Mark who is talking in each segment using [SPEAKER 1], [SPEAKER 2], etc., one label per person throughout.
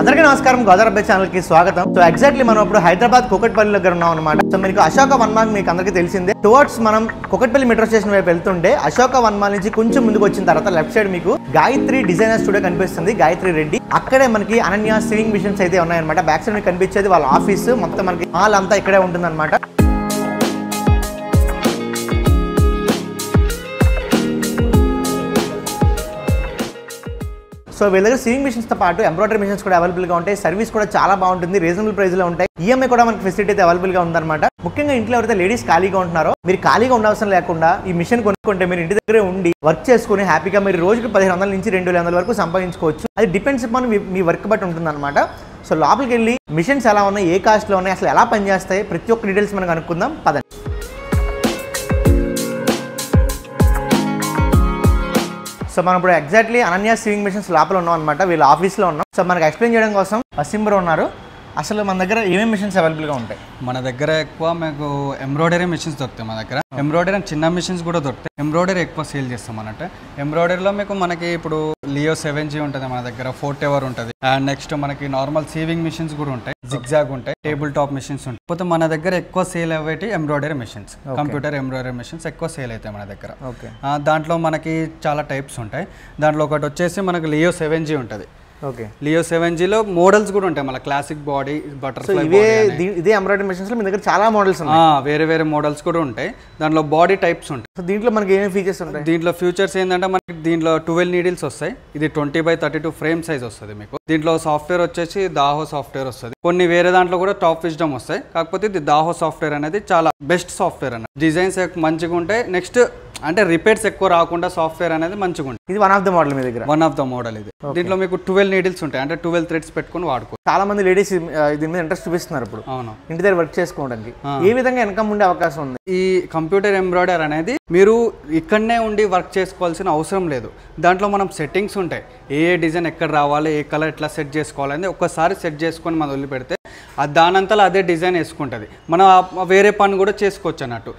[SPEAKER 1] అందరికీ నమస్కారం గోదావరి ఛానల్ కి స్వాగతం సో ఎగ్జాక్ట్లీ మనం ఇప్పుడు హైదరాబాద్ కుకట్పల్లి దగ్గర ఉన్నాం అనమాట సో మీకు అశోక వన్ మాల్ మీకు అందరికీ తెలిసిందే టువర్డ్స్ మనం కుకట్పల్లి మెట్రో స్టేషన్ వైపు వెళ్తుంటే అశోక వన్ మాల్ నుంచి కొంచెం ముందుకు వచ్చిన తర్వాత లెఫ్ట్ సైడ్ మీకు గాయత్రి డిజైనర్ స్టూడియో కనిపిస్తుంది గాయత్రి రెడ్డి అక్కడే మనకి అనన్య స్వింగ్ మిషన్స్ అయితే ఉన్నాయన్నమాట బ్యాక్ సైడ్ మీకు కనిపించేది వాళ్ళ ఆఫీస్ మొత్తం మనకి మాల్ అంతా ఇక్కడే ఉంటుందన్నమాట సో వీళ్ళ దగ్గర సీవింగ్ మిషన్స్తో పాటు ఎంబ్రాయిడరీ మిషన్స్ కూడా అవైలబుల్గా ఉంటాయి సర్వీస్ కూడా చాలా బాగుంటుంది రీజనబుల్ ప్రైస్లో ఉంటాయి ఈఎంఐ e కూడా మనకి ఫెసిలిటీ అయితే అవైలబుల్గా ఉందన్నమాట ముఖ్యంగా ఇంట్లో ఎవరైతే లేడీస్ ఖాళీగా ఉంటున్నారో మీరు ఖాళీగా ఉండవసరం లేకుండా ఈ మిషన్ కొనుక్కుంటే మీరు ఇంటి దగ్గరే ఉండి వర్క్ చేసుకుని హ్యాపీగా మీరు రోజుకి పదిహేను వందల నుంచి రెండు వందల వరకు సంపాదించుకోవచ్చు అది డిపెండ్స్ అప్ మీ వర్క్ బట్టి ఉంటుందన్నమాట సో లోపలికి వెళ్ళి మిషన్స్ ఎలా ఉన్నాయి ఏ కాస్ట్లో ఉన్నాయి అసలు ఎలా పనిచేస్తాయి ప్రతి ఒక్క డీటెయిల్స్ మనం కనుక్కుందాం పదండి సో మనం ఇప్పుడు ఎగ్జాక్ట్లీ అనన్య సివింగ్ మిషన్స్ లోపల ఉన్నాం అనమాట వీళ్ళు ఆఫీస్లో ఉన్నాం సో మనకు ఎక్స్ప్లెయిన్ చేయడం కోసం అసింబర్ ఉన్నారు అసలు మన దగ్గర ఏమేమి మిషన్స్ అవైలబుల్గా ఉంటాయి
[SPEAKER 2] మన దగ్గర ఎక్కువ మీకు ఎంబ్రాయిడరీ మిషన్స్ దొరుకుతాయి మన దగ్గర ఎంబ్రాయిడరీ అండ్ చిన్న మిషన్స్ కూడా దొరుకుతాయి ఎంబ్రాయిడరీ ఎక్కువ సేల్ చేస్తాం అన్నట్టు ఎంబ్రాయిడరీలో మీకు మనకి ఇప్పుడు లియో సెవెన్ జీ ఉంటుంది మన దగ్గర ఫోర్ టెవర్ ఉంటుంది అండ్ నెక్స్ట్ మనకి నార్మల్ సేవింగ్ మిషన్స్ కూడా ఉంటాయి జిగ్జాగ్ ఉంటాయి టేబుల్ టాప్ మిషన్స్ ఉంటాయి పోతే మన దగ్గర ఎక్కువ సేల్ అయ్యేటి embroidery machines computer embroidery machines ఎక్కువ సేల్ అవుతాయి మన దగ్గర ఓకే దాంట్లో మనకి చాలా టైప్స్ ఉంటాయి దాంట్లో ఒకటి వచ్చేసి మనకి లియో సెవెన్ జీ ఉంటుంది ఓకే లియో సెవెన్ జీలో మోడల్స్ కూడా ఉంటాయి మన క్లాసిక్ బాడీ బటర్ఫ్లై ఇదే
[SPEAKER 1] ఇదే ఎంబ్రాయిడరీ లో మీ దగ్గర చాలా మోడల్స్ ఉన్నాయి
[SPEAKER 2] వేరే వేరే మోడల్స్ కూడా ఉంటాయి దాంట్లో బాడీ టైప్స్ ఉంటాయి దీంట్లో మనకి ఏమేమి ఫీచర్స్ ఉంటాయి దీంట్లో ఫ్యూచర్స్ ఏంటంటే మనకి దీంట్లో ట్వెల్వ్ నీడిల్స్ వస్తాయి ఇది twenty by thirty two frame size వస్తుంది మీకు దీంట్లో సాఫ్ట్వేర్ వచ్చేసి దాహో సాఫ్ట్వేర్ వస్తుంది కొన్ని వేరే దాంట్లో కూడా టాప్ విజ్డమ్ వస్తాయి కాకపోతే ఇది దాహో సాఫ్ట్వేర్ అనేది చాలా బెస్ట్ సాఫ్ట్వేర్ అన్నది డిజైన్స్ మంచిగా ఉంటాయి నెక్స్ట్ అంటే రిపేర్స్ ఎక్కువ రాకుండా సాఫ్ట్వేర్ అనేది మంచిగా ఉంటుంది ఇది వన్ ఆఫ్ ద మోడల్ మీ దగ్గర వన్ ఆఫ్ ద మోడల్ ఇది దీంట్లో మీకు ట్వెల్వ్ నీడిల్స్ ఉంటాయి అంటే ట్వెల్వ్ థ్రెడ్స్ పెట్టుకుని
[SPEAKER 1] వాడుకో చాలా మంది లేడీస్ దీని మీద ఇంట్రెస్ట్ చూపిస్తున్నారు ఇప్పుడు అవును ఇంటి దగ్గర వర్క్ చేసుకోవడానికి ఏ
[SPEAKER 2] విధంగా ఇన్కమ్ ఉండే అవకాశం ఉంది ఈ కంప్యూటర్ ఎంబ్రాయిడర్ అనేది మీరు ఇక్కడనే ఉండి వర్క్ చేసుకోవాల్సిన అవసరం లేదు దాంట్లో మనం సెట్టింగ్స్ ఉంటాయి ఏ డిజైన్ ఎక్కడ రావాలి ఏ కలర్ ఎట్లా సెట్ చేసుకోవాలని ఒక్కసారి సెట్ చేసుకొని మనం వదిలిపెడితే దానంతలో అదే డిజైన్ వేసుకుంటుంది మనం వేరే పని కూడా చేసుకోవచ్చు అన్నట్టు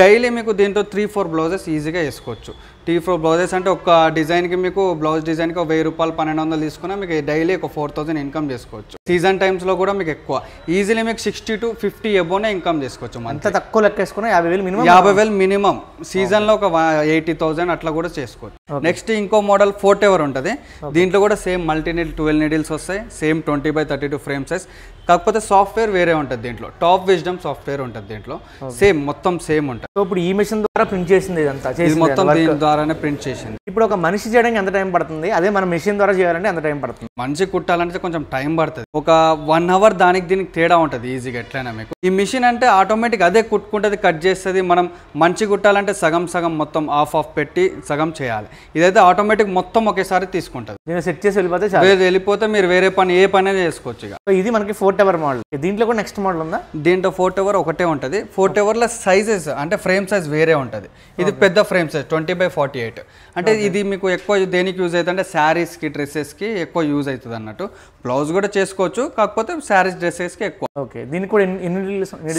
[SPEAKER 2] డైలీ మీకు దీంతో త్రీ ఫోర్ బ్లౌజెస్ ఈజీగా వేసుకోవచ్చు టీ ఫ్రో బ్లౌజెస్ అంటే ఒక డిజైన్కి మీకు బ్లౌజ్ డిజైన్కి వెయ్యి రూపాయలు పన్నెండు వందలు తీసుకున్నా మీకు డైలీ ఒక ఫోర్ థౌసండ్ ఇన్కమ్ చేసుకోవచ్చు సీజన్ టైమ్స్లో కూడా మీకు ఎక్కువ ఈజీలీ మీకు సిక్స్టీ టు ఫిఫ్టీ అబోనే ఇన్కమ్ చేసుకోవచ్చు అంత
[SPEAKER 1] తక్కువ లెక్కేసుకున్నా యాభై వేలు మినిమం యాభై వేలు
[SPEAKER 2] మినిమం సీజన్లో ఒక ఎయిటీ థౌసండ్ అట్లా కూడా చేసుకోవచ్చు నెక్స్ట్ ఇంకో మోడల్ ఫోర్ట్ ఎవర్ ఉంటుంది దీంట్లో కూడా same multi needle twelve needles వస్తాయి same twenty by thirty two frame size కాకపోతే సాఫ్ట్వేర్ వేరే ఉంటుంది దీంట్లో టాప్ విజ్డమ్ సాఫ్ట్వేర్ ఉంటుంది దీంట్లో
[SPEAKER 1] సేమ్ మొత్తం సేమ్ ఉంటుంది ఇప్పుడు ఈ మెషిన్ ద్వారా ప్రింట్ చేసింది ఇదంతా మొత్తం దీని
[SPEAKER 2] ద్వారా ద్వారానే ప్రింట్ చేసింది
[SPEAKER 1] ఇప్పుడు ఒక మనిషి చేయడానికి ఎంత టైం పడుతుంది అదే మన మిషన్ ద్వారా చేయాలంటే ఎంత టైం పడుతుంది మనిషి కుట్టాలంటే కొంచెం టైం
[SPEAKER 2] పడుతుంది ఒక వన్ అవర్ దానికి దీనికి తేడా ఉంటుంది ఈజీగా ఎట్లయినా మీకు ఈ మిషన్ అంటే ఆటోమేటిక్ అదే కుట్టుకుంటుంది కట్ చేస్తుంది మనం మంచి కుట్టాలంటే సగం సగం మొత్తం ఆఫ్ ఆఫ్ పెట్టి సగం చేయాలి ఇదైతే ఆటోమేటిక్ మొత్తం ఒకేసారి తీసుకుంటుంది
[SPEAKER 1] నేను సెట్ చేసి వెళ్ళిపోతే
[SPEAKER 2] వెళ్ళిపోతే మీరు వేరే పని ఏ పని చేసుకోవచ్చు ఇక ఇది మనకి ఫోర్ టవర్ మోడల్ దీంట్లో కూడా నెక్స్ట్ మోడల్ ఉందా దీంట్లో ఫోర్ టవర్ ఒకటే ఉంటుంది ఫోర్ టవర్ల సైజెస్ అంటే ఫ్రేమ్ సైజ్ వేరే ఉంటుంది ఇది పెద్ద frame size twenty by forty eight అంటే ఇది మీకు ఎక్కువ దేనికి యూజ్ అవుతుంది అంటే శారీస్కి డ్రెస్సెస్కి ఎక్కువ యూజ్ అవుతుంది అన్నట్టు బ్లౌజ్ కూడా చేసుకోవచ్చు కాకపోతే శారీస్ డ్రెస్సెస్కి ఎక్కువ ఓకే దీనికి కూడా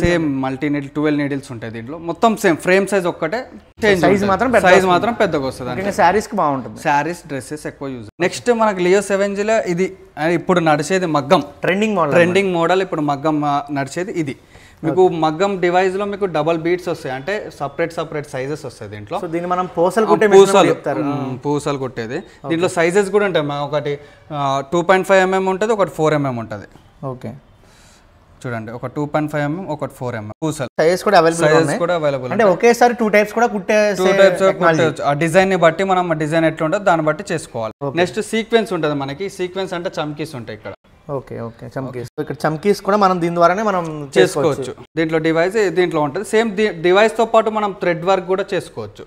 [SPEAKER 2] same multi needle twelve needles ఉంటాయి దీంట్లో మొత్తం సేమ్ ఫ్రేమ్ సైజ్ ఒక్కటే సైజ్ మాత్రం సైజ్ మాత్రం పెద్దగా వస్తుంది అంటే శారీస్కి బాగుంటుంది శారీస్ డ్రెస్సెస్ ఎక్కువ యూజ్ నెక్స్ట్ మనకు లియో సెవెన్జీలో ఇది ఇప్పుడు నడిచేది మగ్గం ట్రెండింగ్ మోడల్ ట్రెండింగ్ మోడల్ ఇప్పుడు మగ్గం నడిచేది ఇది మీకు మగ్గం డివైస్ లో మీకు డబల్ బీట్స్ వస్తాయి అంటే సపరేట్ సపరేట్ సైజెస్ వస్తాయి దీంట్లో దీన్ని మనం పూసలు పూసలు పూసలు కుట్టేది దీంట్లో సైజెస్ కూడా ఉంటాయి ఒకటి టూ పాయింట్ ఫైవ్ ఎంఎం ఉంటుంది ఒకటి ఫోర్ ఎంఎం ఉంటుంది ఓకే చూడండి ఒక టూ పాయింట్ ఫైవ్ ఎంఎం ఒకటి ఫోర్ ఎంఎం పూసలు సైజెస్ కూడా అవైలబుల్ సైజెస్ కూడా అవైలబుల్ అంటే
[SPEAKER 1] ఒకేసారి టూ టైప్స్ కూడా కుట్టే టూ టైప్స్
[SPEAKER 2] ఆ డిజైన్ ని బట్టి మనం డిజైన్ ఎట్లా ఉంటుందో దాన్ని బట్టి చేసుకోవాలి నెక్స్ట్ సీక్వెన్స్ ఉంటుంది మనకి సీక్వెన్స్ అంటే చమ్కీస్ ఉంటాయి ఇక్కడ
[SPEAKER 1] ఓకే ఓకే చమ్కీస్ ఇక్కడ చమ్కీస్ కూడా మనం దీని ద్వారానే మనం చేసుకోవచ్చు
[SPEAKER 2] దీంట్లో డివైస్ దీంట్లో ఉంటుంది సేమ్ డివైస్ తో పాటు మనం థ్రెడ్ వర్క్ కూడా చేసుకోవచ్చు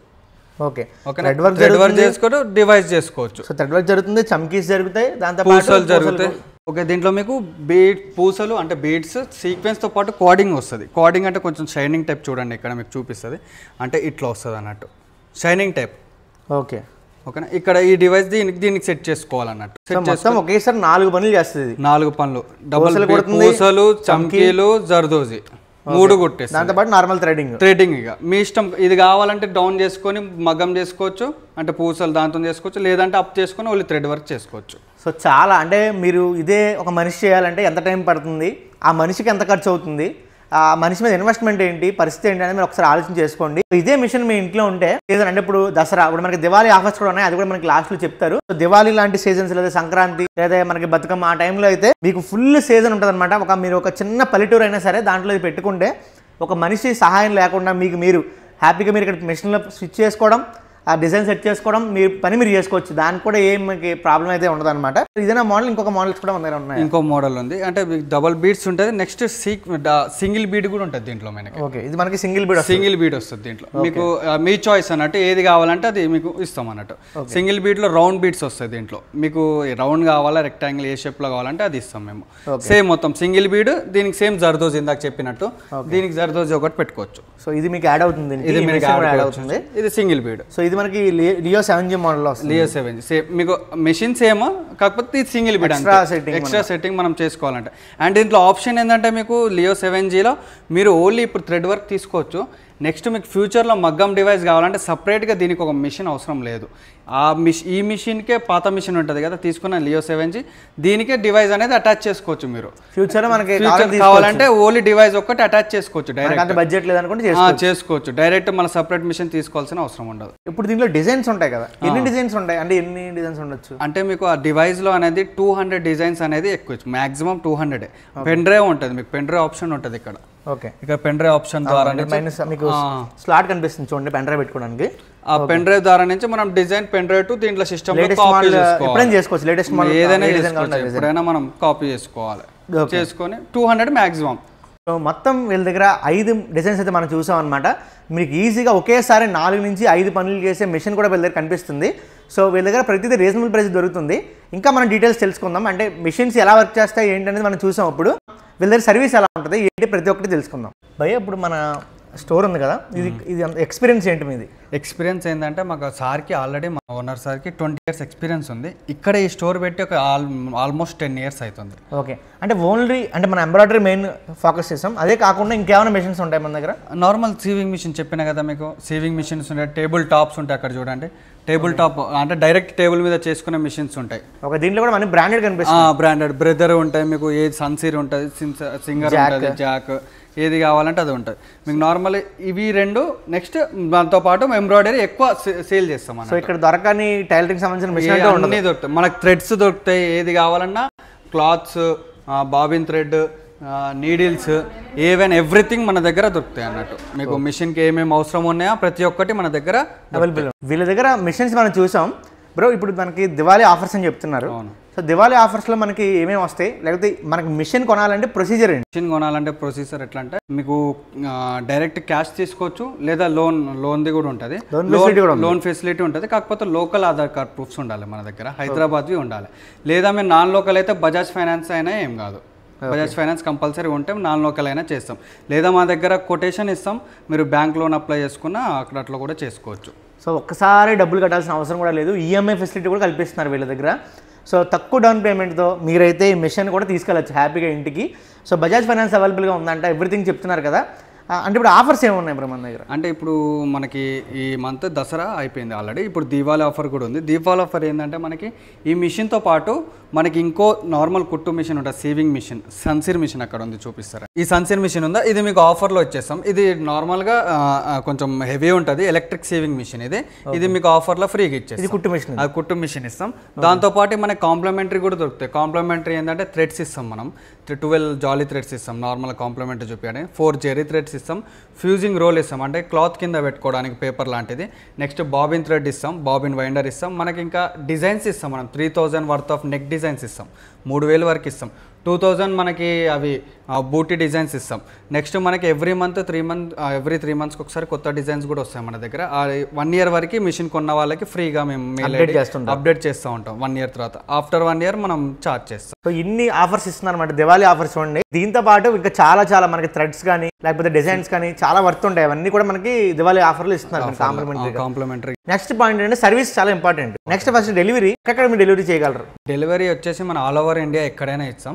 [SPEAKER 1] okay okay thread work thread work చేసుకోవడం డివైస్ చేసుకోవచ్చు సో థ్రెడ్ వర్క్ జరుగుతుంది చమ్కీస్ జరుగుతాయి దాంతో పూసలు జరుగుతాయి
[SPEAKER 2] ఓకే దీంట్లో మీకు బీట్ పూసలు అంటే బీడ్స్ సీక్వెన్స్తో పాటు కోడింగ్ వస్తుంది కోడింగ్ అంటే కొంచెం షైనింగ్ టైప్ చూడండి ఇక్కడ మీకు చూపిస్తుంది అంటే ఇట్లా వస్తుంది అన్నట్టు షైనింగ్ టైప్ ఓకే ఓకేనా ఇక్కడ ఈ డివైస్ దీనికి దీనికి సెట్ చేసుకోవాలన్నట్టు సెట్ ఒకేసారి నాలుగు పనులు చేస్తుంది నాలుగు పనులు డబ్బులు పూసలు చమ్కీలు జర్దోజీ మూడు కొట్టేసి దాంతో పాటు నార్మల్ థ్రెడింగ్ థ్రెడింగ్ ఇక మీ ఇష్టం ఇది కావాలంటే డౌన్ చేసుకొని మగ్గం చేసుకోవచ్చు అంటే పూసలు దాంతో చేసుకోవచ్చు లేదంటే అప్ చేసుకొని ఓన్లీ థ్రెడ్ వర్క్ చేసుకోవచ్చు
[SPEAKER 1] సో చాలా అంటే మీరు ఇదే ఒక మనిషి చేయాలంటే ఎంత టైం పడుతుంది ఆ మనిషికి ఎంత ఖర్చు అవుతుంది ఆ మనిషి మీద ఇన్వెస్ట్మెంట్ ఏంటి పరిస్థితి ఏంటి అనేది మీరు ఒకసారి ఆలోచన చేసుకోండి ఇదే మిషన్ మీ ఇంట్లో ఉంటే సీజన్ అంటే ఇప్పుడు దసరా ఇప్పుడు మనకి దివాళీ ఆఫర్స్ కూడా ఉన్నాయి అది కూడా మనకి లాస్ట్ లో చెప్తారు సో దివాళీ లాంటి సీజన్స్ లేదా సంక్రాంతి లేదా మనకి బతుకమ్మ ఆ టైంలో అయితే మీకు ఫుల్ సీజన్ ఉంటుంది అనమాట ఒక మీరు ఒక చిన్న పల్లెటూరు అయినా సరే దాంట్లో పెట్టుకుంటే ఒక మనిషి సహాయం లేకుండా మీకు మీరు హ్యాపీగా మీరు ఇక్కడ మిషన్లో స్విచ్ చేసుకోవడం ఆ డిజైన్ సెట్ చేసుకోవడం మీరు పని మీరు చేసుకోవచ్చు దానికి కూడా ఏం మీకు ప్రాబ్లం అయితే ఉండదు అనమాట ఇదైనా మోడల్ ఇంకొక మోడల్స్ కూడా ఉన్నాయి ఉన్నాయి ఇంకో
[SPEAKER 2] మోడల్ ఉంది అంటే డబల్ బీడ్స్ ఉంటుంది నెక్స్ట్ సీక్ సింగిల్ బీడ్ కూడా ఉంటుంది దీంట్లో మనకి ఓకే ఇది మనకి సింగిల్ బీడ్ సింగిల్ బీడ్ వస్తుంది దీంట్లో మీకు మీ చాయిస్ అన్నట్టు ఏది కావాలంటే అది మీకు ఇస్తాం అన్నట్టు సింగిల్ బీడ్లో రౌండ్ బీడ్స్ వస్తాయి దీంట్లో మీకు రౌండ్ కావాలా రెక్టాంగిల్ ఏ షేప్లో కావాలంటే అది ఇస్తాం మేము సేమ్ మొత్తం సింగిల్ బీడ్ దీనికి సేమ్ జర్దోజ్ ఇందాక చెప్పినట్టు దీనికి జర్దోజ్ ఒకటి పెట్టుకోవచ్చు
[SPEAKER 1] సో ఇది మీకు యాడ్ అవుతుంది ఇది మీకు యాడ్ అవుతుంది ఇది సింగిల్ బీడ్ సో ఇది ఇది మనకి Leo seven G
[SPEAKER 2] model Leo seven G same మీకు మెషిన్ సేమ్ కాకపోతే ఇది single bit extra setting extra setting మనం చేసుకోవాలంటే అండ్ దీంట్లో ఆప్షన్ ఏంటంటే మీకు లియో సెవెన్ జీలో మీరు ఓన్లీ ఇప్పుడు థ్రెడ్ వర్క్ తీసుకోవచ్చు నెక్స్ట్ మీకు ఫ్యూచర్లో మగ్గం డివైస్ కావాలంటే సపరేట్గా దీనికి ఒక మిషన్ అవసరం లేదు ఆ మిష్ ఈ మిషన్కే పాత మిషన్ ఉంటుంది కదా తీసుకున్న లియో సెవెన్ జీ దీనికే డివైస్ అనేది అటాచ్ చేసుకోవచ్చు మీరు
[SPEAKER 1] ఫ్యూచర్ మనకి కావాలంటే
[SPEAKER 2] ఓన్లీ డివైస్ ఒక్కటి అటాచ్ చేసుకోవచ్చు డైరెక్ట్ బడ్జెట్ లేదనుకుంటే చేసుకోవచ్చు డైరెక్ట్ మన సపరేట్ మిషన్ తీసుకోవాల్సిన అవసరం ఉండదు
[SPEAKER 1] ఇప్పుడు దీంట్లో డిజైన్స్ ఉంటాయి కదా ఎన్ని డిజైన్స్ ఉంటాయి అంటే ఎన్ని డిజైన్స్ ఉండొచ్చు
[SPEAKER 2] అంటే మీకు ఆ డివైస్లో అనేది టూ హండ్రెడ్ డిజైన్స్ అనేది ఎక్కువ maximum two hundred pen drive ఉంటుంది మీకు పెన్ డ్రైవ్ ఆప్షన్ ఉంటుంది ఇక్కడ ఓకే ఇక పెన్ డ్రైవ్ ఆప్షన్ ద్వారా మైనస్ మీకు స్లాట్ కనిపిస్తుంది చూడండి పెన్ డ్రైవ్ పెట్టుకోవడానికి ఆ పెన్ డ్రైవ్ ద్వారా నుంచి మనం డిజైన్ పెన్ డ్రైవ్ టు దీంట్లో సిస్టమ్ కాపీ ఎప్పుడైనా చేసుకోవచ్చు లేటెస్ట్ మోడల్ ఏదైనా చేసుకోవచ్చు ఎప్పుడైనా మనం కాపీ
[SPEAKER 1] చేసుకోవాలి చేసుకొని టూ హండ్రెడ్ మాక్సిమం సో మొత్తం వీళ్ళ దగ్గర ఐదు డిజైన్స్ అయితే మనం చూసాం అనమాట మీకు ఈజీగా ఒకేసారి నాలుగు నుంచి ఐదు పనులు చేసే మిషన్ కూడా వీళ్ళ దగ్గర కనిపిస్తుంది సో వీళ్ళ దగ్గర ప్రతిదీ రీజనబుల్ ప్రైస్ దొరుకుతుంది ఇంకా మనం డీటెయిల్స్ తెలుసుకుందాం అంటే మిషన్స్ ఎలా వర్క్ చేస్తాయి ఏంటనేది మనం చూసాం ఇప్పుడు వీళ్ళ దగ్గర సర్వీస్ ఎలా ఉంటుంది ఏంటి ప్రతి ఒక్కటి తెలుసుకుందాం భయ ఇప్పుడు మన స్టోర్ ఉంది కదా ఇది ఇది ఎక్స్పీరియన్స్ ఏంటి మీది
[SPEAKER 2] ఎక్స్పీరియన్స్ ఏంటంటే మాకు సార్కి ఆల్రెడీ మా ఓనర్ సార్కి ట్వంటీ ఇయర్స్ ఎక్స్పీరియన్స్ ఉంది ఇక్కడ ఈ స్టోర్ పెట్టి ఒక ఆల్మోస్ట్ టెన్ ఇయర్స్ అవుతుంది ఓకే అంటే ఓన్లీ అంటే మన ఎంబ్రాయిడరీ మెయిన్ ఫోకస్ చేసాం అదే కాకుండా ఇంకేమైనా మిషన్స్ ఉంటాయి మన దగ్గర నార్మల్ సీవింగ్ మిషన్ చెప్పిన కదా మీకు సీవింగ్ మిషన్స్ ఉంటాయి టేబుల్ టాప్స్ ఉంటాయి అక్కడ చూడండి టేబుల్ టాప్ అంటే డైరెక్ట్ టేబుల్ మీద చేసుకునే మిషన్స్ ఉంటాయి ఒక దీంట్లో కూడా మనకి బ్రాండెడ్ కనిపిస్తుంది బ్రాండెడ్ బ్రదర్ ఉంటాయి మీకు ఏ సన్సీర్ ఉంటుంది సింగర్ ఉంటుంది జాక్ ఏది కావాలంటే అది ఉంటుంది మీకు నార్మల్ ఇవి రెండు నెక్స్ట్ దాంతో పాటు ఎంబ్రాయిడరీ ఎక్కువ సేల్ చేస్తాం సో ఇక్కడ దొరకని
[SPEAKER 1] టైలరింగ్ సంబంధించిన మిషన్
[SPEAKER 2] దొరుకుతాయి మనకు థ్రెడ్స్ దొరుకుతాయి ఏది కావాలన్నా cloths bobbin thread needles even everything మన దగ్గర దొరుకుతాయి అన్నట్టు మీకు మిషన్కి ఏమేమి అవసరం ఉన్నాయో ప్రతి ఒక్కటి మన దగ్గర
[SPEAKER 1] అవైలబుల్ వీళ్ళ దగ్గర మిషన్స్ మనం చూసాం బ్రో ఇప్పుడు మనకి దివాళీ ఆఫర్స్ అని చెప్తున్నారు సో దివాళీ ఆఫర్స్లో మనకి ఏమేమి వస్తాయి లేకపోతే మనకి మిషన్ కొనాలంటే ప్రొసీజర్ ఏంటి
[SPEAKER 2] మిషన్ కొనాలంటే ప్రొసీజర్ ఎట్లా అంటే మీకు డైరెక్ట్ క్యాష్ తీసుకోవచ్చు లేదా లోన్ లోన్ది కూడా ఉంటుంది లోన్ ఫెసిలిటీ ఉంటుంది కాకపోతే లోకల్ ఆధార్ కార్డ్ ప్రూఫ్స్ ఉండాలి మన దగ్గర హైదరాబాద్వి ఉండాలి లేదా మేము నాన్ లోకల్ అయితే బజాజ్ ఫైనాన్స్ అయినా ఏం కాదు బజాజ్ ఫైనాన్స్ కంపల్సరీ ఉంటే నాన్ లోకల్ అయినా చేస్తాం లేదా మా దగ్గర కొటేషన్ ఇస్తాం
[SPEAKER 1] మీరు బ్యాంక్ లోన్ అప్లై చేసుకున్నా అక్కడ అట్లా
[SPEAKER 2] కూడా చేసుకోవచ్చు
[SPEAKER 1] సో ఒక్కసారి డబ్బులు కట్టాల్సిన అవసరం కూడా లేదు ఈఎంఐ e ఫెసిలిటీ కూడా కల్పిస్తున్నారు వీళ్ళ దగ్గర సో తక్కువ డౌన్ పేమెంట్తో మీరైతే ఈ మిషన్ కూడా తీసుకెళ్ళచ్చు హ్యాపీగా ఇంటికి సో బజాజ్ ఫైనాన్స్ అవైలబుల్గా ఉందంట ఎవ్రీథింగ్ చెప్తున్నారు కదా అంటే ఇప్పుడు ఆఫర్స్ ఏమున్నాయి బ్రహ్మ దగ్గర
[SPEAKER 2] అంటే ఇప్పుడు మనకి ఈ మంత్ దసరా అయిపోయింది ఆల్రెడీ ఇప్పుడు దీపావళి ఆఫర్ కూడా ఉంది దీపావళి ఆఫర్ ఏంటంటే మనకి ఈ మిషన్తో పాటు మనకి ఇంకో నార్మల్ కుట్టు మిషన్ ఉంటుంది సేవింగ్ మిషన్ సన్సిర్ మిషన్ అక్కడ ఉంది చూపిస్తారా ఈ సన్సిర్ మిషన్ ఉందా ఇది మీకు ఆఫర్లో వచ్చేస్తాం ఇది నార్మల్గా కొంచెం హెవీ ఉంటుంది ఎలక్ట్రిక్ సేవింగ్ మిషన్ ఇది ఇది మీకు ఆఫర్లో ఫ్రీగా ఇచ్చేది కుట్టు మిషన్ అది కుట్టు మిషన్ ఇస్తాం దాంతోపాటు మనకి కాంప్లిమెంటరీ కూడా దొరుకుతాయి కాంప్లిమెంటరీ ఏంటంటే థ్రెడ్స్ ఇస్తాం మనం ట్వెల్వ్ జాలీ థ్రెడ్స్ ఇస్తాం నార్మల్ కాంప్లిమెంటరీ చూపించండి ఫోర్ జెరీ థ్రెడ్స్ ఇస్తాం ఫ్యూజింగ్ రోల్ ఇస్తాం అంటే క్లాత్ కింద పెట్టుకోవడానికి పేపర్ లాంటిది నెక్స్ట్ బాబిన్ థ్రెడ్ ఇస్తాం బాబిన్ వైండర్ ఇస్తాం మనకి ఇంకా డిజైన్స్ ఇస్తాం మనం three thousand worth of neck design designs ఇస్తాం మూడు వరకు ఇస్తాం టూ థౌజండ్ మనకి అవి బూటీ డిజైన్స్ ఇస్తాం నెక్స్ట్ మనకి every month three month every three మంత్స్కి ఒకసారి కొత్త డిజైన్స్ కూడా వస్తాయి మన దగ్గర వన్ ఇయర్ వరకు మిషన్ కొన్న వాళ్ళకి ఫ్రీగా మేము అప్డేట్ అప్డేట్ చేస్తూ ఉంటాం వన్ ఇయర్ తర్వాత ఆఫ్టర్ వన్ ఇయర్ మనం చార్జ్ చేస్తాం
[SPEAKER 1] సో ఇన్ని ఆఫర్స్ ఇస్తున్నారన్నమాట దివాళీ ఆఫర్స్ ఉండి దీంతో పాటు ఇంకా చాలా చాలా మనకి థ్రెడ్స్ కానీ లేకపోతే డిజైన్స్ కానీ చాలా వర్త్ ఉంటాయి అవన్నీ కూడా మనకి దివాళీ ఆఫర్లు ఇస్తున్నారు కాంప్లిమెంటరీ నెక్స్ట్ పాయింట్ అంటే సర్వీస్ చాలా ఇంపార్టెంట్ నెక్స్ట్ ఫస్ట్ డెలివరీ ఎక్కడ మీరు డెలివరీ చేయగలరు
[SPEAKER 2] డెలివరీ వచ్చేసి మన ఆల్ ఓవర్ ఇండియా ఎక్కడైనా ఇస్తాం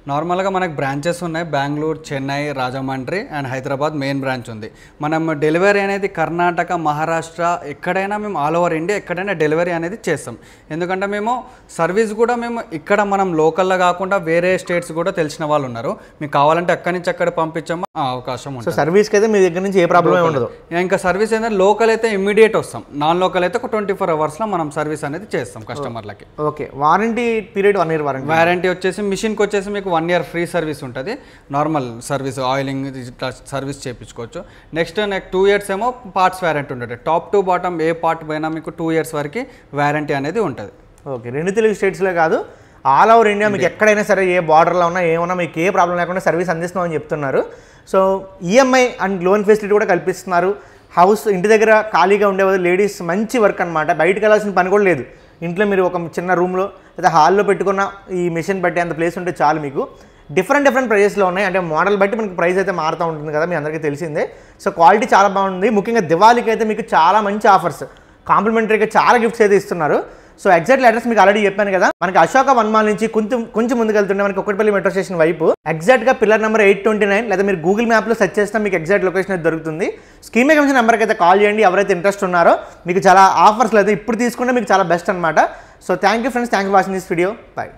[SPEAKER 2] నార్మల్గా మనకు బ్రాంచెస్ ఉన్నాయి Bengaluru Chennai Rajahmundry and Hyderabad main branch ఉంది మనం డెలివరీ అనేది కర్ణాటక మహారాష్ట్ర ఎక్కడైనా మేము ఆల్ ఓవర్ ఇండియా ఎక్కడైనా డెలివరీ అనేది చేస్తాం ఎందుకంటే మేము సర్వీస్ కూడా మేము ఇక్కడ మనం లోకల్లో కాకుండా వేరే స్టేట్స్ కూడా తెలిసిన వాళ్ళు ఉన్నారు మీకు కావాలంటే అక్కడి నుంచి అక్కడ పంపించాము అవకాశం ఉంటుంది
[SPEAKER 1] సర్వీస్కి అయితే మీ దగ్గర నుంచి ఏ ప్రాబ్లం ఉండదు
[SPEAKER 2] ఇంకా సర్వీస్ ఏంటంటే లోకల్ అయితే ఇమ్మీడియట్ వస్తాం నాన్ లోకల్ అయితే ఒక ట్వంటీ ఫోర్ అవర్స్లో మనం సర్వీస్ అనేది చేస్తాం కస్టమర్లకి
[SPEAKER 1] okay warranty period one year warranty warranty
[SPEAKER 2] వచ్చేసి మిషన్కి వచ్చేసి మీకు వన్ ఇయర్ ఫ్రీ సర్వీస్ ఉంటుంది నార్మల్ సర్వీస్ ఆయిలింగ్ సర్వీస్ చేయించుకోవచ్చు నెక్స్ట్ నెక్ టూ ఇయర్స్ ఏమో పార్ట్స్ వ్యారంటీ ఉంటుంది టాప్ టు బాటమ్ ఏ పార్ట్ పోయినా మీకు టూ ఇయర్స్ వరకు వ్యారంటీ
[SPEAKER 1] అనేది ఉంటుంది ఓకే రెండు తెలుగు స్టేట్స్లో కాదు ఆల్ ఓవర్ ఇండియా మీకు ఎక్కడైనా సరే ఏ బార్డర్లో ఉన్నా ఏమన్నా మీకు ఏ ప్రాబ్లం లేకుండా సర్వీస్ అని చెప్తున్నారు so EMI and loan facility కూడా కల్పిస్తున్నారు హౌస్ ఇంటి దగ్గర ఖాళీగా ఉండేవారు లేడీస్ మంచి వర్క్ అనమాట బయటకు వెళ్ళాల్సిన పని కూడా లేదు ఇంట్లో మీరు ఒక చిన్న రూమ్లో లేదా హాల్లో పెట్టుకున్న ఈ మిషన్ బట్టి అంత ప్లేస్ ఉంటే చాలు మీకు డిఫరెంట్ డిఫరెంట్ ప్రైజెస్లో ఉన్నాయి అంటే మోడల్ బట్టి మనకి ప్రైస్ అయితే మారుతూ ఉంటుంది కదా మీ అందరికీ తెలిసిందే సో క్వాలిటీ చాలా బాగుంది ముఖ్యంగా దివాళీకి అయితే మీకు చాలా మంచి ఆఫర్స్ కాంప్లిమెంటరీగా చాలా గిఫ్ట్స్ అయితే ఇస్తున్నారు సో ఎగ్జాక్ట్ అడ్రస్ మీకు ఆల్రెడీ చెప్పాను కదా మనకి అశోక వన్మాల్ నుంచి కొంచెం కొంచెం ముందుకు వెళ్తుంటే మనకి ఒకటిపల్లి మెట్రో స్టేషన్ వైపు ఎగ్జాక్ట్ గా pillar number eight twenty nine లేదా మీరు గూగుల్ మ్యాప్ లో సెర్చ్ చేస్తే మీకు ఎగ్జాక్ట్ లొకేషన్ అయితే దొరుకుతుంది స్కీమ్ కమిషన్ నెంబర్కి అయితే కాల్ చేయండి ఎవరైతే ఇంట్రెస్ట్ ఉన్నారో మీకు చాలా ఆఫర్స్ లేదా ఇప్పుడు తీసుకుంటే మీకు చాలా బెస్ట్ అనమాట so thank you friends thank you watching this video by